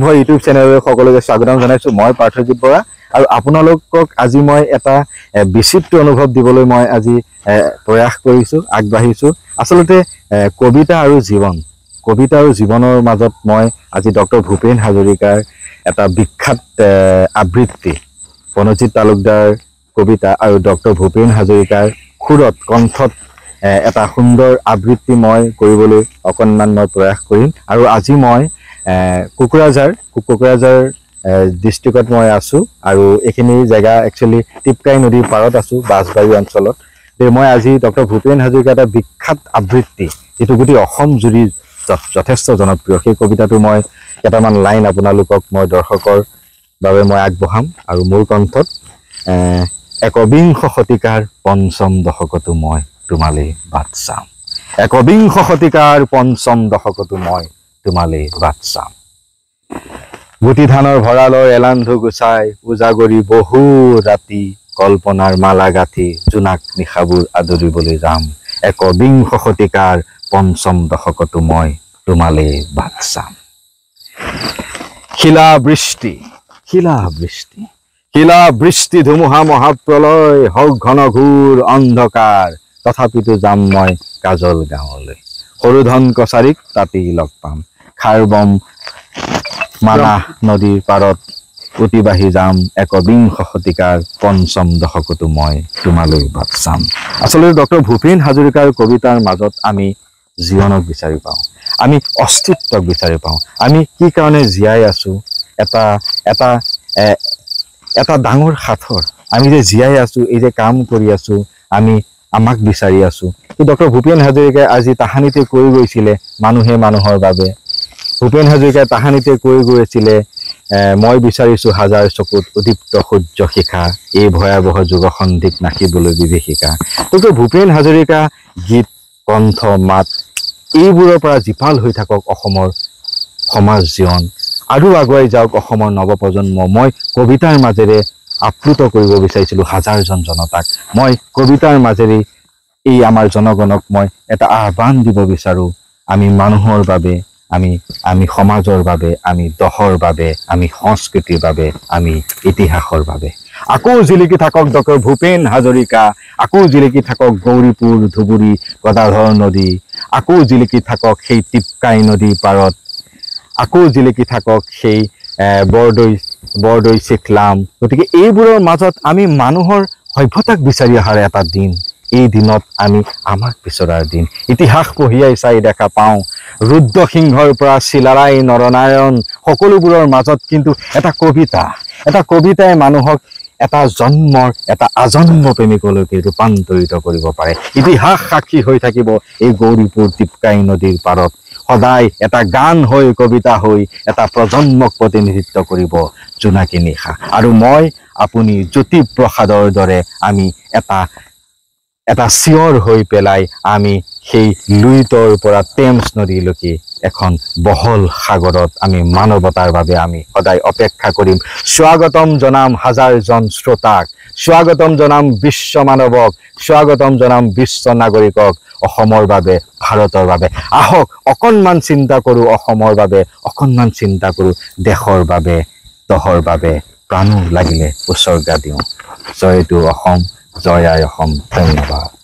মই ইউটিউব চেনেললৈ সকলোকে স্বাগতম জনাইছোঁ মই পাৰ্থজিৎ বৰা আৰু আপোনালোকক আজি মই এটা বিচিত্ৰ অনুভৱ দিবলৈ মই আজি প্ৰয়াস কৰিছোঁ আগবাঢ়িছোঁ আচলতে কবিতা আৰু জীৱন কবিতা আৰু জীৱনৰ মাজত মই আজি ডক্টৰ ভূপেন হাজৰিকাৰ এটা বিখ্যাত আবৃত্তি প্ৰণজিৎ তালুকদাৰ কবিতা আৰু ডক্টৰ ভূপেন হাজৰিকাৰ সুৰত কণ্ঠত এটা সুন্দৰ আবৃত্তি মই কৰিবলৈ অকণমান মই প্ৰয়াস কৰিম আৰু আজি মই কোকৰাঝাৰ কোকৰাঝাৰ ডিষ্ট্ৰিক্টত মই আছো আৰু এইখিনি জেগা একচুৱেলি টিপকাই নদীৰ পাৰত আছো বাঁহবাৰী অঞ্চলত মই আজি ডক্টৰ ভূপেন হাজৰিকাৰ এটা বিখ্যাত আবৃত্তি যিটো গোটেই অসম জুৰি যথেষ্ট জনপ্ৰিয় সেই কবিতাটো মই কেইটামান লাইন আপোনালোকক মই দৰ্শকৰ বাবে মই আগবঢ়াম আৰু মোৰ কণ্ঠত একবিংশ শতিকাৰ পঞ্চম দশকতো মই তোমালৈ বাট চাম একবিংশ শতিকাৰ পঞ্চম দশকতো মই তোমালেই বাট চাম গুটি ধানৰ ভঁৰালৰ এলান্ধু গুচাই পূজা কৰি বহু ৰাতি কল্পনাৰ মালা গাঁঠি জোনাক নিশাবোৰ আদৰিবলৈ যাম এক বিংশ শতিকাৰ পঞ্চম দশকতো মই তোমালেই বাট চাম শিলা বৃষ্টি শিলা বৃষ্টি শিলা বৃষ্টি ধুমুহা মহাপ্ৰলয় হওক ঘন ঘূৰ অন্ধকাৰ তথাপিতো যাম মই কাজল গাঁৱলৈ সৰু ধন কছাৰীক তাতেই লগ পাম খাৰ বম মানাহ নদীৰ পাৰত অতিবাহী যাম একবিংশ শতিকাৰ পঞ্চম দশকতো মই তোমালৈ বাট চাম আচলতে ডক্টৰ ভূপেন হাজৰিকাৰ কবিতাৰ মাজত আমি জীৱনক বিচাৰি পাওঁ আমি অস্তিত্বক বিচাৰি পাওঁ আমি কি কাৰণে জীয়াই আছোঁ এটা এটা এটা ডাঙৰ সাঁথৰ আমি যে জীয়াই আছোঁ এই যে কাম কৰি আছোঁ আমি আমাক বিচাৰি আছোঁ কিন্তু ডক্টৰ ভূপেন হাজৰিকাই আজি তাহানিতে কৈ গৈছিলে মানুহে মানুহৰ বাবে ভূপেন হাজৰিকাই তাহানিতে কৈ গৈ আছিলে মই বিচাৰিছোঁ হাজাৰ চকুত উদীপ্ত সূৰ্য শিখা এই ভয়াৱহ যুগসন্ধিক নাচিবলৈ বিভীষিকা গতিকে ভূপেন হাজৰিকা গীত কণ্ঠ মাত এইবোৰৰ পৰা জীপাল হৈ থাকক অসমৰ সমাজ জীৱন আৰু আগুৱাই যাওক অসমৰ নৱপ্ৰজন্ম মই কবিতাৰ মাজেৰে আপ্লুত কৰিব বিচাৰিছিলোঁ হাজাৰজন জনতাক মই কবিতাৰ মাজেৰে এই আমাৰ জনগণক মই এটা আহ্বান দিব বিচাৰোঁ আমি মানুহৰ বাবে আমি আমি সমাজৰ বাবে আমি দহৰ বাবে আমি সংস্কৃতিৰ বাবে আমি ইতিহাসৰ বাবে আকৌ জিলিকি থাকক ডক্টৰ ভূপেন হাজৰিকা আকৌ জিলিকি থাকক গৌৰীপুৰ ধুবুৰী গদাধৰ নদী আকৌ জিলিকি থাকক সেই টিপকাই নদী পাৰত আকৌ জিলিকি থাকক সেই বৰদৈ বৰদৈ চিখলাম গতিকে এইবোৰৰ মাজত আমি মানুহৰ সভ্যতাক বিচাৰি অহাৰ এটা দিন এই দিনত আমি আমাক বিচৰাৰ দিন ইতিহাস পঢ়িয়াই চাই দেখা পাওঁ ৰুদ্ৰসিংহৰ পৰা চিলাৰাই নৰনাৰায়ণ সকলোবোৰৰ মাজত কিন্তু এটা কবিতা এটা কবিতাই মানুহক এটা জন্মৰ এটা আজন্ম প্ৰেমিকলৈকে ৰূপান্তৰিত কৰিব পাৰে ইতিহাস সাক্ষী হৈ থাকিব এই গৌৰীপুৰ টিপকাই নদীৰ পাৰত সদায় এটা গান হৈ কবিতা হৈ এটা প্ৰজন্মক প্ৰতিনিধিত্ব কৰিব জোনাকী নিশা আৰু মই আপুনি জ্যোতিপ্ৰসাদৰ দৰে আমি এটা এটা চিঞৰ হৈ পেলাই আমি সেই লুইতৰ পৰা টেমছ নদীলৈকে এখন বহল সাগৰত আমি মানৱতাৰ বাবে আমি সদায় অপেক্ষা কৰিম স্বাগতম জনাম হাজাৰজন শ্ৰোতাক স্বাগতম জনাম বিশ্ব মানৱক স্বাগতম জনাম বিশ্ব নাগৰিকক অসমৰ বাবে ভাৰতৰ বাবে আহক অকণমান চিন্তা কৰোঁ অসমৰ বাবে অকণমান চিন্তা কৰোঁ দেশৰ বাবে দহৰ বাবে প্ৰাণো লাগিলে উচৰ্গা দিওঁ জয়টো অসম জয় আই অসম ধন্যবাদ